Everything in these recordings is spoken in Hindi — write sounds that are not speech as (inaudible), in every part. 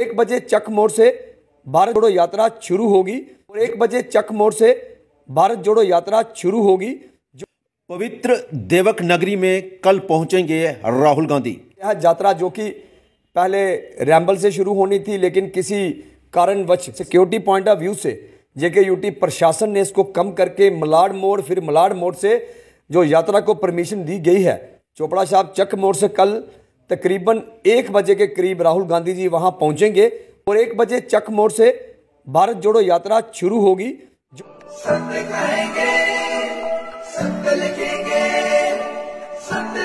एक बजे चक मोड़ से भारत जोड़ो यात्रा शुरू होगी और एक बजे चक मोड़ से भारत जोड़ो यात्रा शुरू होगी जो पवित्र देवक नगरी में कल पहुंचेंगे राहुल गांधी यह यात्रा जो कि पहले रैम्बल से शुरू होनी थी लेकिन किसी कारणवश सिक्योरिटी पॉइंट ऑफ व्यू से जेके यूटी प्रशासन ने इसको कम करके मलाड मोड़ फिर मलाड मोड़ से जो यात्रा को परमिशन दी गई है चोपड़ा साहब चक मोड़ से कल तकरीबन एक बजे के करीब राहुल गांधी जी वहाँ पहुँचेंगे और एक बजे चक मोड़ से भारत जोड़ो यात्रा शुरू होगी जो कहेंगे लिखेंगे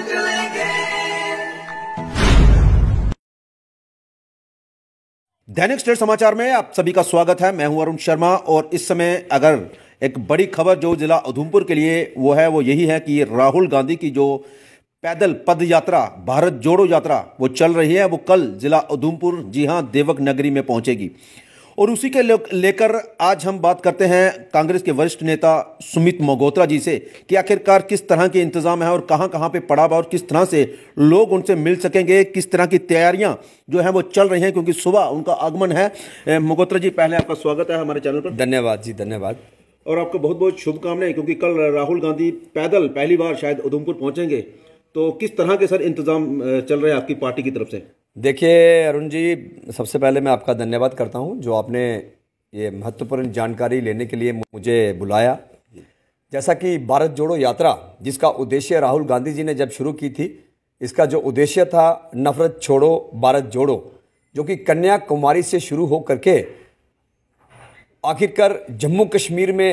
चलेंगे दैनिक स्टेट समाचार में आप सभी का स्वागत है मैं हूं अरुण शर्मा और इस समय अगर एक बड़ी खबर जो जिला उधमपुर के लिए वो है वो यही है कि राहुल गांधी की जो पैदल पद यात्रा भारत जोड़ो यात्रा वो चल रही है वो कल जिला उधमपुर जी हाँ देवक नगरी में पहुंचेगी और उसी के लेकर आज हम बात करते हैं कांग्रेस के वरिष्ठ नेता सुमित मगोत्रा जी से कि आखिरकार किस तरह के इंतजाम है और कहां कहां पे पड़ा हुआ और किस तरह से लोग उनसे मिल सकेंगे किस तरह की तैयारियां जो है वो चल रही हैं क्योंकि सुबह उनका आगमन है मगोत्रा जी पहले आपका स्वागत है हमारे चैनल पर धन्यवाद जी धन्यवाद और आपको बहुत बहुत शुभकामनाएं क्योंकि कल राहुल गांधी पैदल पहली बार शायद उधमपुर पहुंचेंगे तो किस तरह के सर इंतज़ाम चल रहे हैं आपकी पार्टी की तरफ से देखिए अरुण जी सबसे पहले मैं आपका धन्यवाद करता हूँ जो आपने ये महत्वपूर्ण जानकारी लेने के लिए मुझे बुलाया जैसा कि भारत जोड़ो यात्रा जिसका उद्देश्य राहुल गांधी जी ने जब शुरू की थी इसका जो उद्देश्य था नफरत छोड़ो भारत जोड़ो जो कि कन्याकुमारी से शुरू हो करके आखिरकार जम्मू कश्मीर में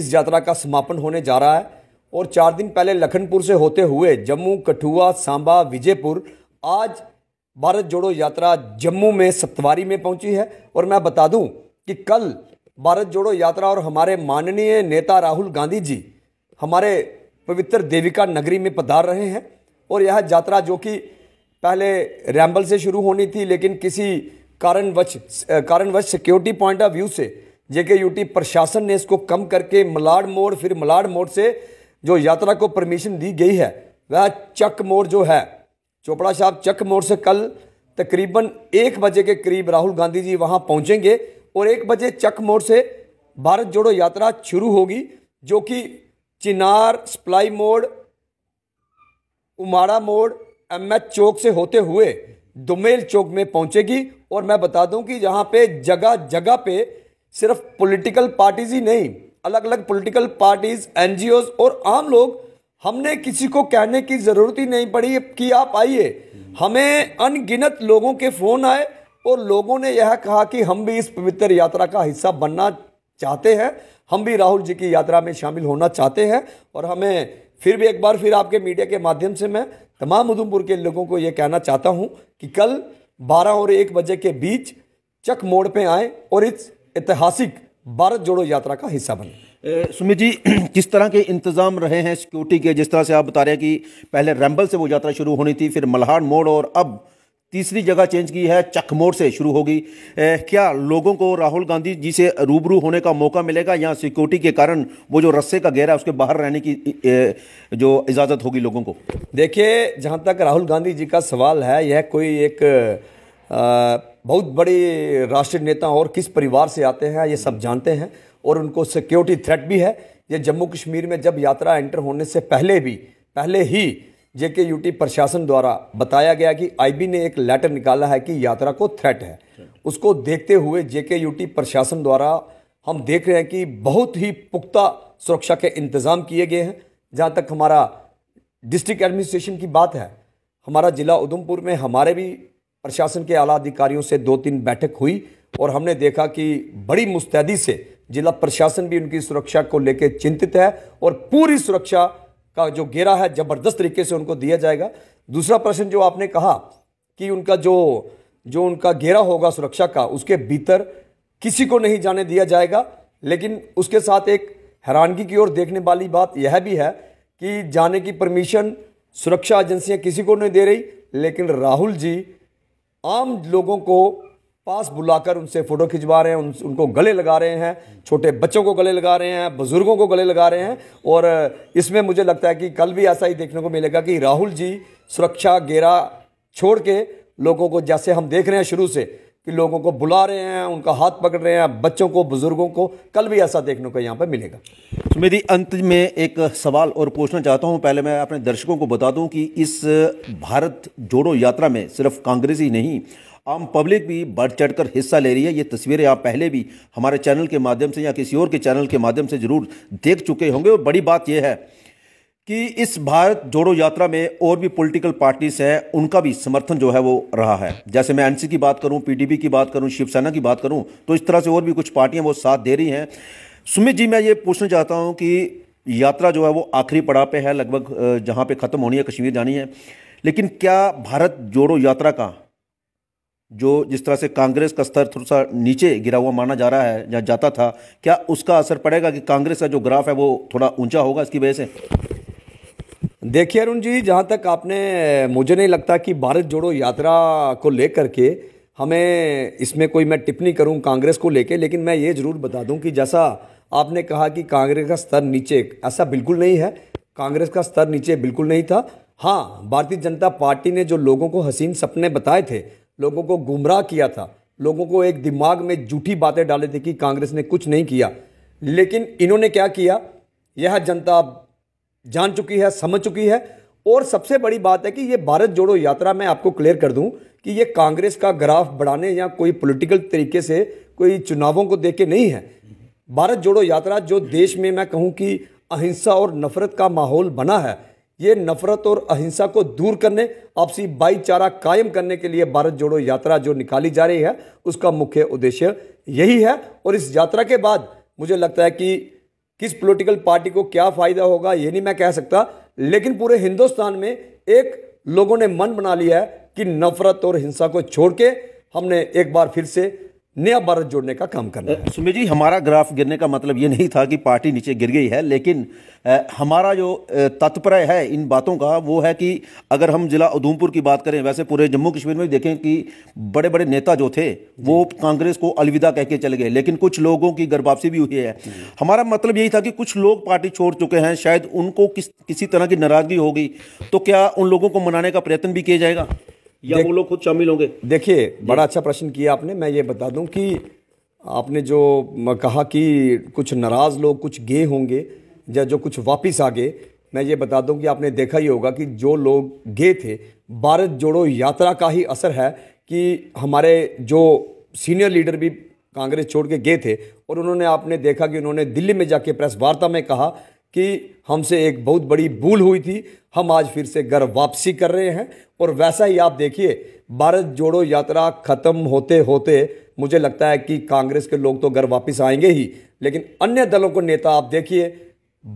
इस यात्रा का समापन होने जा रहा है और चार दिन पहले लखनपुर से होते हुए जम्मू कठुआ सांबा विजयपुर आज भारत जोड़ो यात्रा जम्मू में सप्तवारी में पहुंची है और मैं बता दूं कि कल भारत जोड़ो यात्रा और हमारे माननीय नेता राहुल गांधी जी हमारे पवित्र देविका नगरी में पधार रहे हैं और यह यात्रा जो कि पहले रैम्बल से शुरू होनी थी लेकिन किसी कारणवश कारणवश सिक्योरिटी पॉइंट ऑफ व्यू से जेके यूटी प्रशासन ने इसको कम करके मलाड मोड़ फिर मलाड मोड़ से जो यात्रा को परमिशन दी गई है वह चक मोड़ जो है चोपड़ा साहब चक मोड़ से कल तकरीबन एक बजे के करीब राहुल गांधी जी वहां पहुंचेंगे और एक बजे चक मोड़ से भारत जोड़ो यात्रा शुरू होगी जो कि चिनार सप्लाई मोड़ उमाड़ा मोड़ एम एच चौक से होते हुए दुमेल चौक में पहुंचेगी और मैं बता दूं कि यहाँ पे जगह जगह पे सिर्फ पॉलिटिकल पार्टीज ही नहीं अलग अलग पॉलिटिकल पार्टीज एनजीओज और आम लोग हमने किसी को कहने की ज़रूरत ही नहीं पड़ी कि आप आइए हमें अनगिनत लोगों के फ़ोन आए और लोगों ने यह कहा कि हम भी इस पवित्र यात्रा का हिस्सा बनना चाहते हैं हम भी राहुल जी की यात्रा में शामिल होना चाहते हैं और हमें फिर भी एक बार फिर आपके मीडिया के माध्यम से मैं तमाम उधमपुर के लोगों को ये कहना चाहता हूँ कि कल बारह और एक बजे के बीच चक मोड़ पे आए और इस ऐतिहासिक भारत जोड़ो यात्रा का हिस्सा बने सुमित जी (clears throat) किस तरह के इंतजाम रहे हैं सिक्योरिटी के जिस तरह से आप बता रहे हैं कि पहले रैम्बल से वो यात्रा शुरू होनी थी फिर मल्हार मोड़ और अब तीसरी जगह चेंज की है चकमोड़ से शुरू होगी क्या लोगों को राहुल गांधी जी से रूबरू होने का मौका मिलेगा या सिक्योरिटी के कारण वो जो रस्से का घेरा उसके बाहर रहने की जो इजाज़त होगी लोगों को देखिए जहाँ तक राहुल गांधी जी का सवाल है यह कोई एक बहुत बड़े राष्ट्रीय नेता और किस परिवार से आते हैं ये सब जानते हैं और उनको सिक्योरिटी थ्रेट भी है ये जम्मू कश्मीर में जब यात्रा एंटर होने से पहले भी पहले ही जे यू यूटी प्रशासन द्वारा बताया गया कि आईबी ने एक लेटर निकाला है कि यात्रा को थ्रेट है उसको देखते हुए जे यू यूटी प्रशासन द्वारा हम देख रहे हैं कि बहुत ही पुख्ता सुरक्षा के इंतज़ाम किए गए हैं जहाँ तक हमारा डिस्ट्रिक्ट एडमिनिस्ट्रेशन की बात है हमारा ज़िला उधमपुर में हमारे भी प्रशासन के आला अधिकारियों से दो तीन बैठक हुई और हमने देखा कि बड़ी मुस्तैदी से जिला प्रशासन भी उनकी सुरक्षा को लेकर चिंतित है और पूरी सुरक्षा का जो घेरा है जबरदस्त तरीके से उनको दिया जाएगा दूसरा प्रश्न जो आपने कहा कि उनका जो जो उनका घेरा होगा सुरक्षा का उसके भीतर किसी को नहीं जाने दिया जाएगा लेकिन उसके साथ एक हैरानगी की ओर देखने वाली बात यह भी है कि जाने की परमिशन सुरक्षा एजेंसियां किसी को नहीं दे रही लेकिन राहुल जी आम लोगों को पास बुलाकर उनसे फ़ोटो खिंचवा रहे हैं उन, उनको गले लगा रहे हैं छोटे बच्चों को गले लगा रहे हैं बुज़ुर्गों को गले लगा रहे हैं और इसमें मुझे लगता है कि कल भी ऐसा ही देखने को मिलेगा कि राहुल जी सुरक्षा घेरा छोड़ के लोगों को जैसे हम देख रहे हैं शुरू से कि लोगों को बुला रहे हैं उनका हाथ पकड़ रहे हैं बच्चों को बुज़ुर्गों को कल भी ऐसा देखने को यहाँ पर मिलेगा तो मेरी अंत में एक सवाल और पूछना चाहता हूँ पहले मैं अपने दर्शकों को बता दूँ कि इस भारत जोड़ो यात्रा में सिर्फ कांग्रेस ही नहीं आम पब्लिक भी बढ़ चढ़कर हिस्सा ले रही है ये तस्वीरें आप पहले भी हमारे चैनल के माध्यम से या किसी और के चैनल के माध्यम से ज़रूर देख चुके होंगे और बड़ी बात यह है कि इस भारत जोड़ो यात्रा में और भी पॉलिटिकल पार्टीज हैं उनका भी समर्थन जो है वो रहा है जैसे मैं एनसी की बात करूं पीडीपी की बात करूं शिवसेना की बात करूं तो इस तरह से और भी कुछ पार्टियां वो साथ दे रही हैं सुमित जी मैं ये पूछना चाहता हूं कि यात्रा जो है वो आखिरी पड़ाव पे है लगभग जहाँ पे ख़त्म होनी है कश्मीर जानी है लेकिन क्या भारत जोड़ो यात्रा का जो जिस तरह से कांग्रेस का स्तर थोड़ा सा नीचे गिरा हुआ माना जा रहा है या जाता था क्या उसका असर पड़ेगा कि कांग्रेस का जो ग्राफ है वो थोड़ा ऊंचा होगा इसकी वजह से देखिए अरुण जी जहाँ तक आपने मुझे नहीं लगता कि भारत जोड़ो यात्रा को लेकर के हमें इसमें कोई मैं टिप्पणी करूँ कांग्रेस को लेके लेकिन मैं ये ज़रूर बता दूँ कि जैसा आपने कहा कि कांग्रेस का स्तर नीचे ऐसा बिल्कुल नहीं है कांग्रेस का स्तर नीचे बिल्कुल नहीं था हाँ भारतीय जनता पार्टी ने जो लोगों को हसीन सपने बताए थे लोगों को गुमराह किया था लोगों को एक दिमाग में झूठी बातें डाले थी कि कांग्रेस ने कुछ नहीं किया लेकिन इन्होंने क्या किया यह जनता जान चुकी है समझ चुकी है और सबसे बड़ी बात है कि ये भारत जोड़ो यात्रा मैं आपको क्लियर कर दूं कि ये कांग्रेस का ग्राफ बढ़ाने या कोई पॉलिटिकल तरीके से कोई चुनावों को देख के नहीं है भारत जोड़ो यात्रा जो देश में मैं कहूँ कि अहिंसा और नफरत का माहौल बना है ये नफरत और अहिंसा को दूर करने आपसी भाईचारा कायम करने के लिए भारत जोड़ो यात्रा जो निकाली जा रही है उसका मुख्य उद्देश्य यही है और इस यात्रा के बाद मुझे लगता है कि किस पॉलिटिकल पार्टी को क्या फ़ायदा होगा ये नहीं मैं कह सकता लेकिन पूरे हिंदुस्तान में एक लोगों ने मन बना लिया है कि नफरत और हिंसा को छोड़ के हमने एक बार फिर से नया भारत जोड़ने का काम करना है सुमित जी हमारा ग्राफ गिरने का मतलब ये नहीं था कि पार्टी नीचे गिर गई है लेकिन हमारा जो तात्पर्य है इन बातों का वो है कि अगर हम जिला उधमपुर की बात करें वैसे पूरे जम्मू कश्मीर में देखें कि बड़े बड़े नेता जो थे वो कांग्रेस को अलविदा कह के चले गए लेकिन कुछ लोगों की गर्भापसी भी हुई है हमारा मतलब यही था कि कुछ लोग पार्टी छोड़ चुके हैं शायद उनको किस किसी तरह की नाराजगी होगी तो क्या उन लोगों को मनाने का प्रयत्न भी किया जाएगा या वो लोग खुद शामिल होंगे देखिए बड़ा अच्छा प्रश्न किया आपने मैं ये बता दूं कि आपने जो कहा कि कुछ नाराज़ लोग कुछ गे होंगे या जो कुछ वापस आ गए मैं ये बता दूं कि आपने देखा ही होगा कि जो लोग गे थे भारत जोड़ो यात्रा का ही असर है कि हमारे जो सीनियर लीडर भी कांग्रेस छोड़ के गए थे और उन्होंने आपने देखा कि उन्होंने दिल्ली में जाके प्रेस वार्ता में कहा कि हमसे एक बहुत बड़ी भूल हुई थी हम आज फिर से घर वापसी कर रहे हैं और वैसा ही आप देखिए भारत जोड़ो यात्रा खत्म होते होते मुझे लगता है कि कांग्रेस के लोग तो घर वापस आएंगे ही लेकिन अन्य दलों को नेता आप देखिए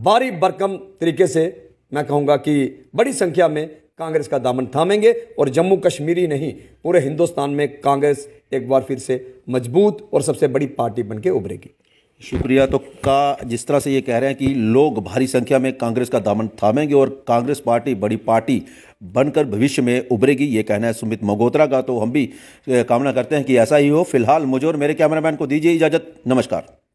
भारी बरकम तरीके से मैं कहूँगा कि बड़ी संख्या में कांग्रेस का दामन थामेंगे और जम्मू कश्मीर ही नहीं पूरे हिंदुस्तान में कांग्रेस एक बार फिर से मजबूत और सबसे बड़ी पार्टी बन के उभरेगी शुक्रिया तो का जिस तरह से ये कह रहे हैं कि लोग भारी संख्या में कांग्रेस का दामन थामेंगे और कांग्रेस पार्टी बड़ी पार्टी बनकर भविष्य में उभरेगी ये कहना है सुमित मगोत्रा का तो हम भी कामना करते हैं कि ऐसा ही हो फिलहाल मुझे और मेरे कैमरामैन को दीजिए इजाज़त नमस्कार